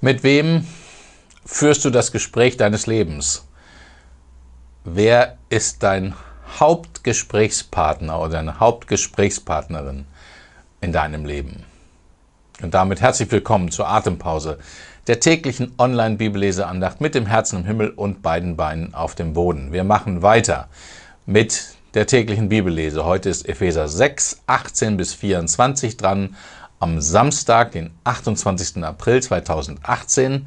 Mit wem führst du das Gespräch deines Lebens? Wer ist dein Hauptgesprächspartner oder deine Hauptgesprächspartnerin in deinem Leben? Und damit herzlich willkommen zur Atempause, der täglichen Online-Bibelleseandacht mit dem Herzen im Himmel und beiden Beinen auf dem Boden. Wir machen weiter mit der täglichen Bibellese. Heute ist Epheser 6, 18 bis 24 dran am Samstag, den 28. April 2018.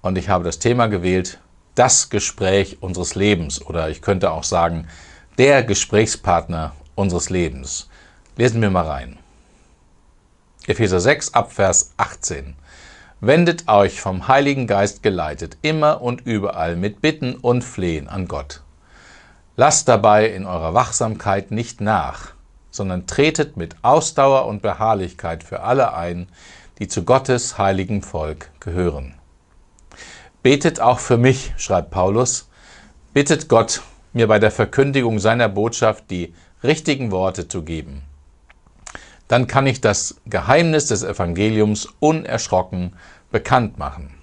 Und ich habe das Thema gewählt, das Gespräch unseres Lebens. Oder ich könnte auch sagen, der Gesprächspartner unseres Lebens. Lesen wir mal rein. Epheser 6, Abvers 18. Wendet euch vom Heiligen Geist geleitet, immer und überall mit Bitten und Flehen an Gott. Lasst dabei in eurer Wachsamkeit nicht nach sondern tretet mit Ausdauer und Beharrlichkeit für alle ein, die zu Gottes heiligem Volk gehören. Betet auch für mich, schreibt Paulus, bittet Gott, mir bei der Verkündigung seiner Botschaft die richtigen Worte zu geben. Dann kann ich das Geheimnis des Evangeliums unerschrocken bekannt machen.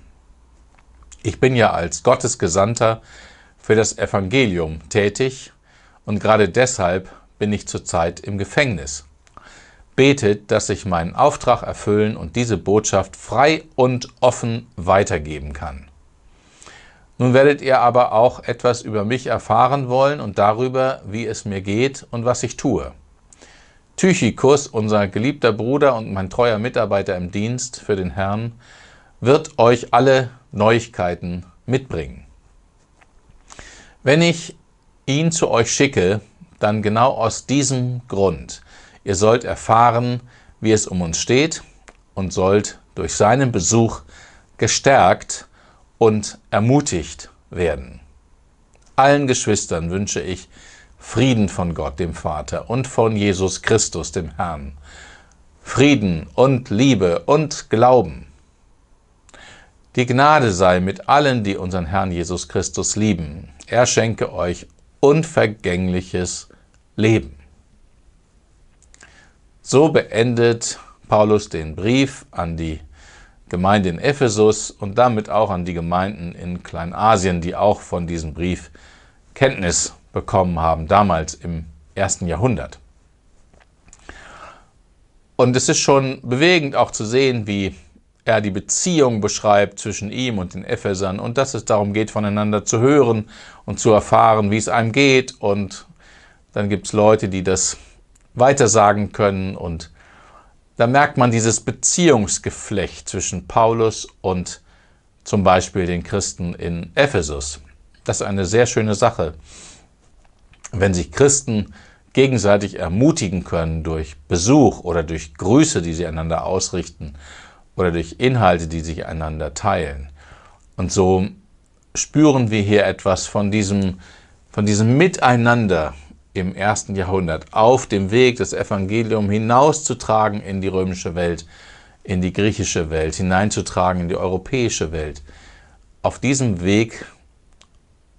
Ich bin ja als Gottes Gesandter für das Evangelium tätig und gerade deshalb bin ich zurzeit im Gefängnis. Betet, dass ich meinen Auftrag erfüllen und diese Botschaft frei und offen weitergeben kann. Nun werdet ihr aber auch etwas über mich erfahren wollen und darüber, wie es mir geht und was ich tue. Tychikus, unser geliebter Bruder und mein treuer Mitarbeiter im Dienst für den Herrn, wird euch alle Neuigkeiten mitbringen. Wenn ich ihn zu euch schicke, dann genau aus diesem Grund. Ihr sollt erfahren, wie es um uns steht und sollt durch seinen Besuch gestärkt und ermutigt werden. Allen Geschwistern wünsche ich Frieden von Gott, dem Vater, und von Jesus Christus, dem Herrn. Frieden und Liebe und Glauben. Die Gnade sei mit allen, die unseren Herrn Jesus Christus lieben. Er schenke euch unvergängliches Leben. So beendet Paulus den Brief an die Gemeinde in Ephesus und damit auch an die Gemeinden in Kleinasien, die auch von diesem Brief Kenntnis bekommen haben, damals im ersten Jahrhundert. Und es ist schon bewegend auch zu sehen, wie er die Beziehung beschreibt zwischen ihm und den Ephesern und dass es darum geht, voneinander zu hören und zu erfahren, wie es einem geht. Und dann gibt es Leute, die das weitersagen können. Und da merkt man dieses Beziehungsgeflecht zwischen Paulus und zum Beispiel den Christen in Ephesus. Das ist eine sehr schöne Sache, wenn sich Christen gegenseitig ermutigen können durch Besuch oder durch Grüße, die sie einander ausrichten oder durch Inhalte, die sich einander teilen. Und so spüren wir hier etwas von diesem, von diesem Miteinander im ersten Jahrhundert auf dem Weg, das Evangelium hinauszutragen in die römische Welt, in die griechische Welt, hineinzutragen in die europäische Welt. Auf diesem Weg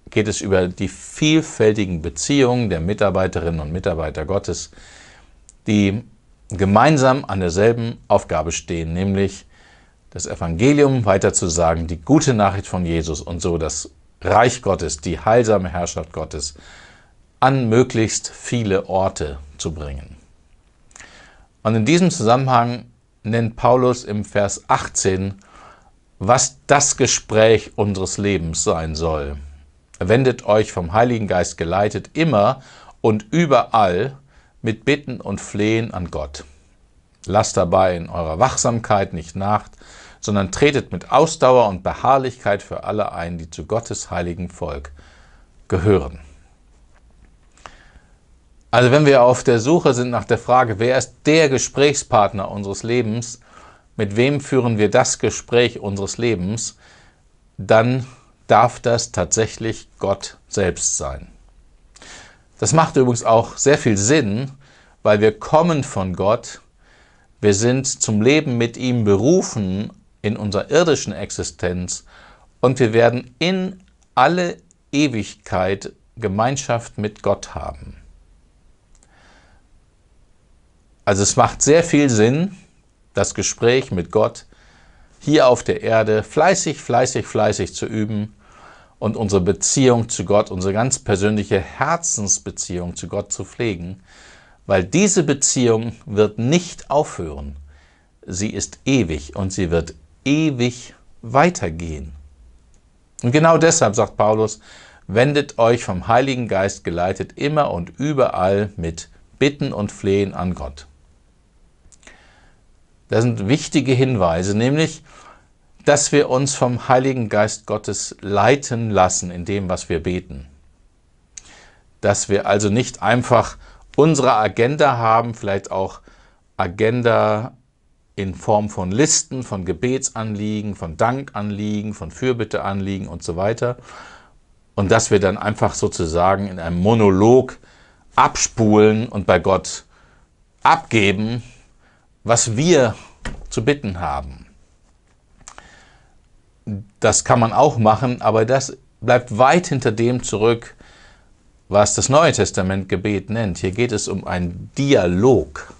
geht es über die vielfältigen Beziehungen der Mitarbeiterinnen und Mitarbeiter Gottes, die gemeinsam an derselben Aufgabe stehen, nämlich das Evangelium weiterzusagen, die gute Nachricht von Jesus und so das Reich Gottes, die heilsame Herrschaft Gottes an möglichst viele Orte zu bringen. Und in diesem Zusammenhang nennt Paulus im Vers 18, was das Gespräch unseres Lebens sein soll. Wendet euch vom Heiligen Geist geleitet immer und überall mit Bitten und Flehen an Gott. Lasst dabei in eurer Wachsamkeit nicht nach, sondern tretet mit Ausdauer und Beharrlichkeit für alle ein, die zu Gottes heiligen Volk gehören. Also wenn wir auf der Suche sind nach der Frage, wer ist der Gesprächspartner unseres Lebens, mit wem führen wir das Gespräch unseres Lebens, dann darf das tatsächlich Gott selbst sein. Das macht übrigens auch sehr viel Sinn, weil wir kommen von Gott, wir sind zum Leben mit ihm berufen in unserer irdischen Existenz und wir werden in alle Ewigkeit Gemeinschaft mit Gott haben. Also es macht sehr viel Sinn, das Gespräch mit Gott hier auf der Erde fleißig, fleißig, fleißig zu üben und unsere Beziehung zu Gott, unsere ganz persönliche Herzensbeziehung zu Gott zu pflegen, weil diese Beziehung wird nicht aufhören. Sie ist ewig und sie wird ewig weitergehen. Und genau deshalb sagt Paulus, wendet euch vom Heiligen Geist geleitet immer und überall mit Bitten und Flehen an Gott. Das sind wichtige Hinweise, nämlich dass wir uns vom Heiligen Geist Gottes leiten lassen in dem, was wir beten. Dass wir also nicht einfach unsere Agenda haben, vielleicht auch Agenda in Form von Listen, von Gebetsanliegen, von Dankanliegen, von Fürbitteanliegen und so weiter. Und dass wir dann einfach sozusagen in einem Monolog abspulen und bei Gott abgeben, was wir zu bitten haben. Das kann man auch machen, aber das bleibt weit hinter dem zurück, was das Neue Testament Gebet nennt. Hier geht es um einen Dialog.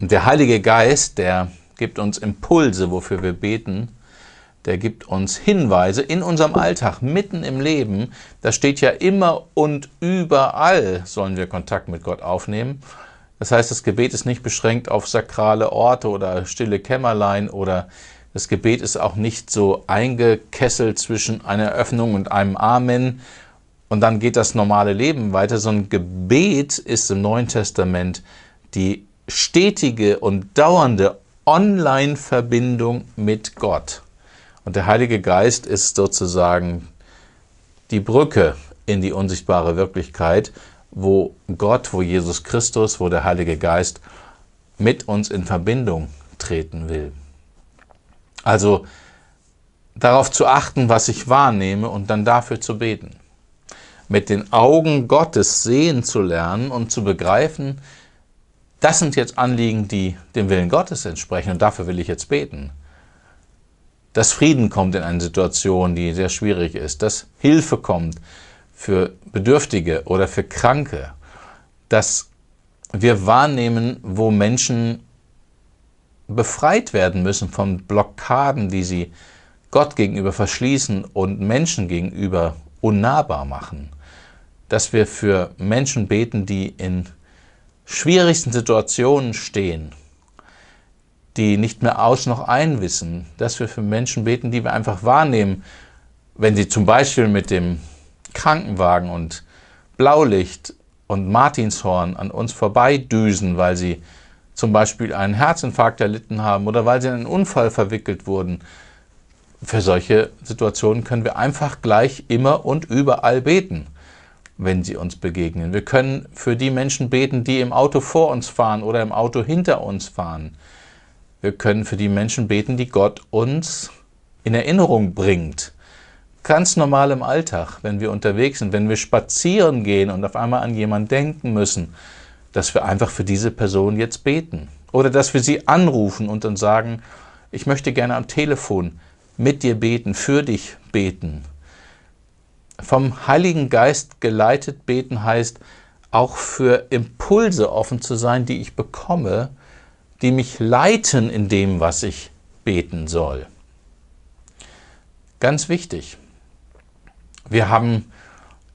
Und der Heilige Geist, der gibt uns Impulse, wofür wir beten, der gibt uns Hinweise in unserem Alltag, mitten im Leben. Da steht ja immer und überall sollen wir Kontakt mit Gott aufnehmen. Das heißt, das Gebet ist nicht beschränkt auf sakrale Orte oder stille Kämmerlein oder das Gebet ist auch nicht so eingekesselt zwischen einer Öffnung und einem Amen und dann geht das normale Leben weiter, sondern Gebet ist im Neuen Testament die stetige und dauernde Online-Verbindung mit Gott. Und der Heilige Geist ist sozusagen die Brücke in die unsichtbare Wirklichkeit, wo Gott, wo Jesus Christus, wo der Heilige Geist mit uns in Verbindung treten will. Also darauf zu achten, was ich wahrnehme und dann dafür zu beten. Mit den Augen Gottes sehen zu lernen und zu begreifen, das sind jetzt Anliegen, die dem Willen Gottes entsprechen und dafür will ich jetzt beten. Dass Frieden kommt in eine Situation, die sehr schwierig ist, dass Hilfe kommt für Bedürftige oder für Kranke, dass wir wahrnehmen, wo Menschen befreit werden müssen von Blockaden, die sie Gott gegenüber verschließen und Menschen gegenüber unnahbar machen. Dass wir für Menschen beten, die in schwierigsten Situationen stehen, die nicht mehr aus noch ein wissen. Dass wir für Menschen beten, die wir einfach wahrnehmen, wenn sie zum Beispiel mit dem Krankenwagen und Blaulicht und Martinshorn an uns vorbeidüsen, weil sie zum Beispiel einen Herzinfarkt erlitten haben oder weil sie in einen Unfall verwickelt wurden. Für solche Situationen können wir einfach gleich immer und überall beten, wenn sie uns begegnen. Wir können für die Menschen beten, die im Auto vor uns fahren oder im Auto hinter uns fahren. Wir können für die Menschen beten, die Gott uns in Erinnerung bringt. Ganz normal im Alltag, wenn wir unterwegs sind, wenn wir spazieren gehen und auf einmal an jemanden denken müssen, dass wir einfach für diese Person jetzt beten oder dass wir sie anrufen und dann sagen, ich möchte gerne am Telefon mit dir beten, für dich beten. Vom Heiligen Geist geleitet beten heißt, auch für Impulse offen zu sein, die ich bekomme, die mich leiten in dem, was ich beten soll. Ganz wichtig. Wir haben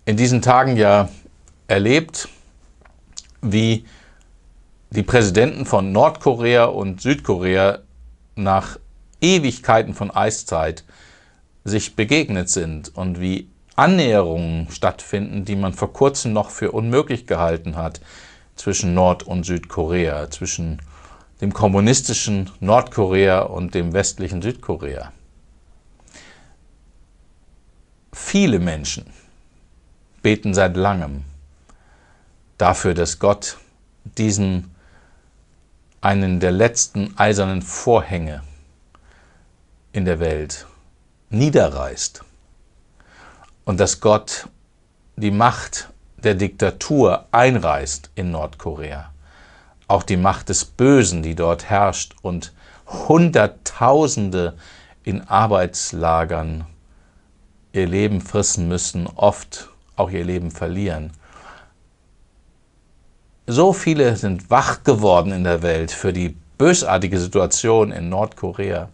in diesen Tagen ja erlebt, wie die Präsidenten von Nordkorea und Südkorea nach Ewigkeiten von Eiszeit sich begegnet sind und wie Annäherungen stattfinden, die man vor kurzem noch für unmöglich gehalten hat zwischen Nord- und Südkorea, zwischen dem kommunistischen Nordkorea und dem westlichen Südkorea. Viele Menschen beten seit langem dafür, dass Gott diesen einen der letzten eisernen Vorhänge in der Welt niederreißt und dass Gott die Macht der Diktatur einreißt in Nordkorea, auch die Macht des Bösen, die dort herrscht und Hunderttausende in Arbeitslagern ihr Leben frissen müssen, oft auch ihr Leben verlieren so viele sind wach geworden in der Welt für die bösartige Situation in Nordkorea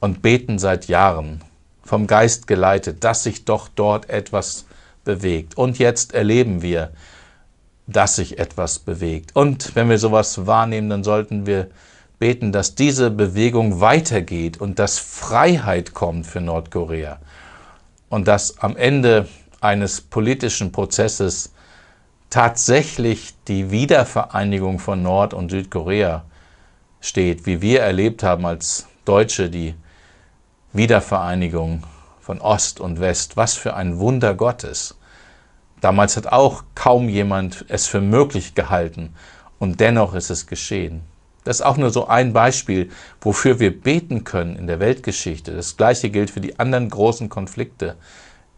und beten seit Jahren, vom Geist geleitet, dass sich doch dort etwas bewegt. Und jetzt erleben wir, dass sich etwas bewegt. Und wenn wir sowas wahrnehmen, dann sollten wir beten, dass diese Bewegung weitergeht und dass Freiheit kommt für Nordkorea und dass am Ende eines politischen Prozesses tatsächlich die Wiedervereinigung von Nord- und Südkorea steht, wie wir erlebt haben als Deutsche die Wiedervereinigung von Ost und West, was für ein Wunder Gottes. Damals hat auch kaum jemand es für möglich gehalten und dennoch ist es geschehen. Das ist auch nur so ein Beispiel, wofür wir beten können in der Weltgeschichte. Das gleiche gilt für die anderen großen Konflikte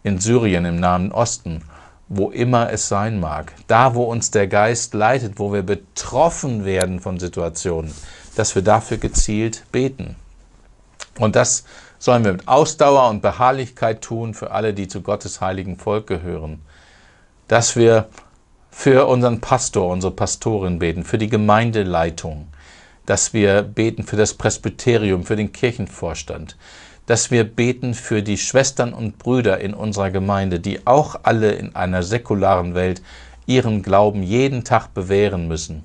in Syrien im Nahen Osten wo immer es sein mag. Da, wo uns der Geist leitet, wo wir betroffen werden von Situationen, dass wir dafür gezielt beten. Und das sollen wir mit Ausdauer und Beharrlichkeit tun für alle, die zu Gottes heiligen Volk gehören. Dass wir für unseren Pastor, unsere Pastorin beten, für die Gemeindeleitung, dass wir beten für das Presbyterium, für den Kirchenvorstand, dass wir beten für die Schwestern und Brüder in unserer Gemeinde, die auch alle in einer säkularen Welt ihren Glauben jeden Tag bewähren müssen,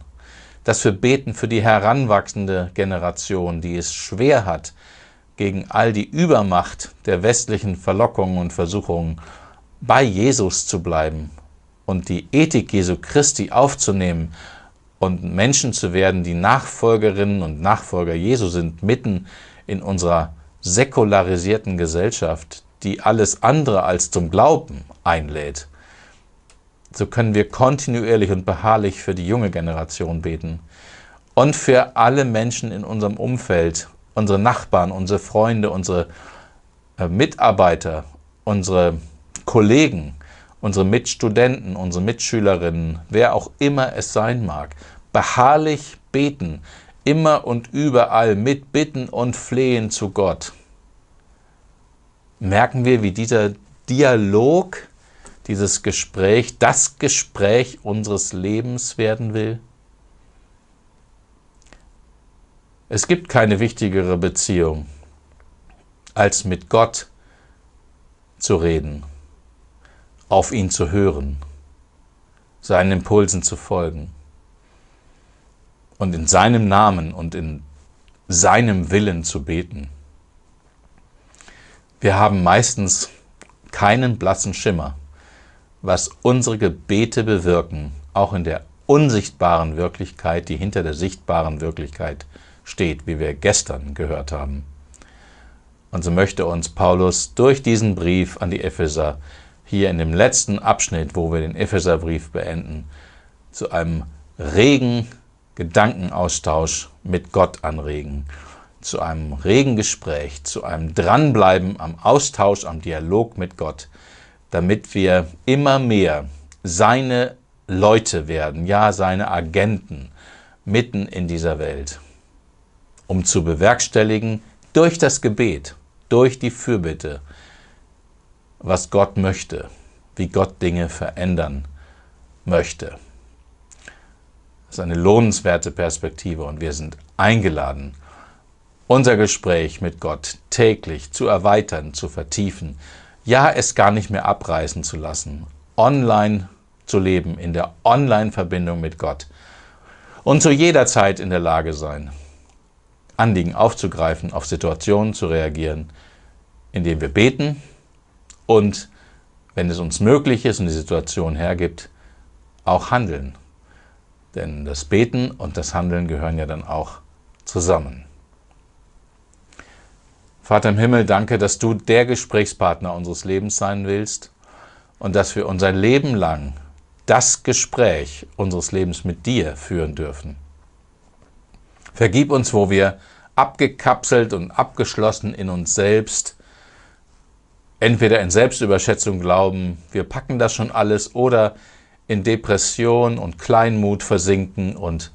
dass wir beten für die heranwachsende Generation, die es schwer hat, gegen all die Übermacht der westlichen Verlockungen und Versuchungen bei Jesus zu bleiben und die Ethik Jesu Christi aufzunehmen und Menschen zu werden, die Nachfolgerinnen und Nachfolger Jesu sind, mitten in unserer säkularisierten Gesellschaft, die alles andere als zum Glauben einlädt, so können wir kontinuierlich und beharrlich für die junge Generation beten und für alle Menschen in unserem Umfeld, unsere Nachbarn, unsere Freunde, unsere äh, Mitarbeiter, unsere Kollegen, unsere Mitstudenten, unsere Mitschülerinnen, wer auch immer es sein mag, beharrlich beten, immer und überall mit Bitten und Flehen zu Gott, merken wir, wie dieser Dialog, dieses Gespräch, das Gespräch unseres Lebens werden will. Es gibt keine wichtigere Beziehung, als mit Gott zu reden auf ihn zu hören, seinen Impulsen zu folgen und in seinem Namen und in seinem Willen zu beten. Wir haben meistens keinen blassen Schimmer, was unsere Gebete bewirken, auch in der unsichtbaren Wirklichkeit, die hinter der sichtbaren Wirklichkeit steht, wie wir gestern gehört haben. Und so möchte uns Paulus durch diesen Brief an die Epheser hier in dem letzten Abschnitt, wo wir den Epheserbrief beenden, zu einem regen Gedankenaustausch mit Gott anregen, zu einem regen Gespräch, zu einem Dranbleiben am Austausch, am Dialog mit Gott, damit wir immer mehr seine Leute werden, ja, seine Agenten mitten in dieser Welt, um zu bewerkstelligen durch das Gebet, durch die Fürbitte, was Gott möchte, wie Gott Dinge verändern möchte. Das ist eine lohnenswerte Perspektive und wir sind eingeladen, unser Gespräch mit Gott täglich zu erweitern, zu vertiefen, ja, es gar nicht mehr abreißen zu lassen, online zu leben, in der Online-Verbindung mit Gott und zu jeder Zeit in der Lage sein, Anliegen aufzugreifen, auf Situationen zu reagieren, indem wir beten, und wenn es uns möglich ist und die Situation hergibt, auch handeln. Denn das Beten und das Handeln gehören ja dann auch zusammen. Vater im Himmel, danke, dass du der Gesprächspartner unseres Lebens sein willst und dass wir unser Leben lang das Gespräch unseres Lebens mit dir führen dürfen. Vergib uns, wo wir abgekapselt und abgeschlossen in uns selbst entweder in Selbstüberschätzung glauben, wir packen das schon alles, oder in Depression und Kleinmut versinken und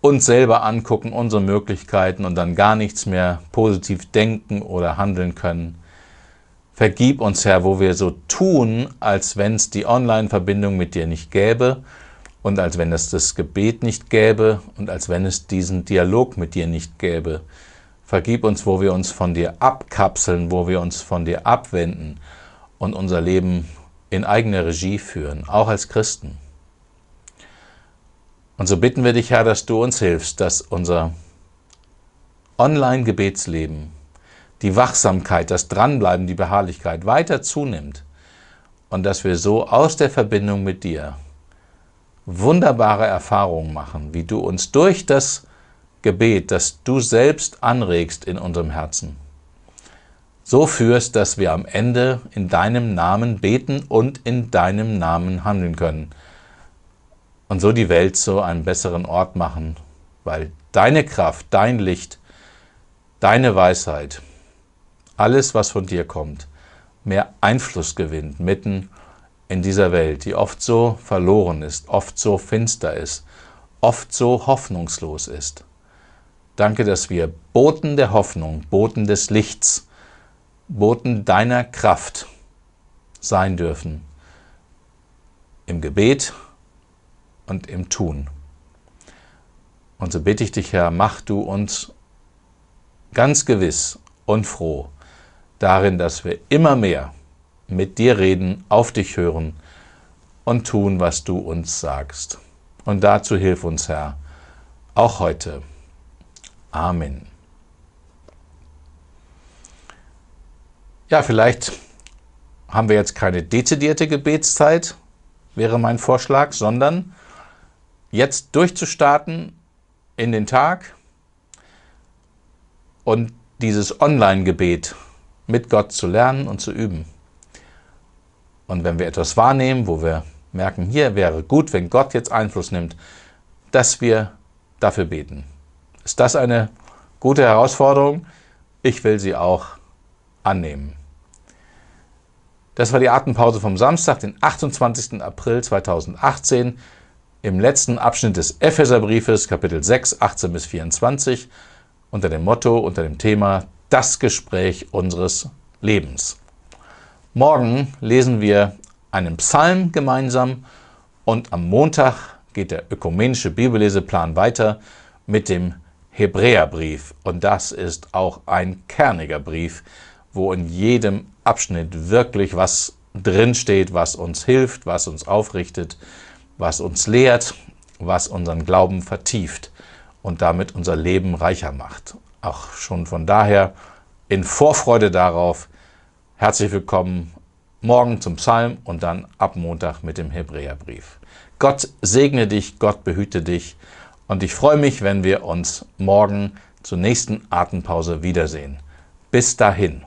uns selber angucken, unsere Möglichkeiten und dann gar nichts mehr positiv denken oder handeln können. Vergib uns, Herr, wo wir so tun, als wenn es die Online-Verbindung mit dir nicht gäbe und als wenn es das Gebet nicht gäbe und als wenn es diesen Dialog mit dir nicht gäbe. Vergib uns, wo wir uns von dir abkapseln, wo wir uns von dir abwenden und unser Leben in eigener Regie führen, auch als Christen. Und so bitten wir dich, Herr, dass du uns hilfst, dass unser Online-Gebetsleben, die Wachsamkeit, das Dranbleiben, die Beharrlichkeit weiter zunimmt und dass wir so aus der Verbindung mit dir wunderbare Erfahrungen machen, wie du uns durch das Gebet, das du selbst anregst in unserem Herzen, so führst, dass wir am Ende in deinem Namen beten und in deinem Namen handeln können und so die Welt zu einem besseren Ort machen, weil deine Kraft, dein Licht, deine Weisheit, alles, was von dir kommt, mehr Einfluss gewinnt mitten in dieser Welt, die oft so verloren ist, oft so finster ist, oft so hoffnungslos ist. Danke, dass wir Boten der Hoffnung, Boten des Lichts, Boten deiner Kraft sein dürfen. Im Gebet und im Tun. Und so bitte ich dich, Herr, mach du uns ganz gewiss und froh darin, dass wir immer mehr mit dir reden, auf dich hören und tun, was du uns sagst. Und dazu hilf uns, Herr, auch heute. Amen. Ja, vielleicht haben wir jetzt keine dezidierte Gebetszeit, wäre mein Vorschlag, sondern jetzt durchzustarten in den Tag und dieses Online-Gebet mit Gott zu lernen und zu üben. Und wenn wir etwas wahrnehmen, wo wir merken, hier wäre gut, wenn Gott jetzt Einfluss nimmt, dass wir dafür beten. Ist das eine gute Herausforderung? Ich will sie auch annehmen. Das war die Atempause vom Samstag, den 28. April 2018. Im letzten Abschnitt des Epheserbriefes, Kapitel 6, 18 bis 24, unter dem Motto, unter dem Thema Das Gespräch unseres Lebens. Morgen lesen wir einen Psalm gemeinsam und am Montag geht der ökumenische Bibelleseplan weiter mit dem Hebräerbrief. Und das ist auch ein kerniger Brief, wo in jedem Abschnitt wirklich was drinsteht, was uns hilft, was uns aufrichtet, was uns lehrt, was unseren Glauben vertieft und damit unser Leben reicher macht. Auch schon von daher in Vorfreude darauf, herzlich willkommen morgen zum Psalm und dann ab Montag mit dem Hebräerbrief. Gott segne dich, Gott behüte dich. Und ich freue mich, wenn wir uns morgen zur nächsten Atempause wiedersehen. Bis dahin.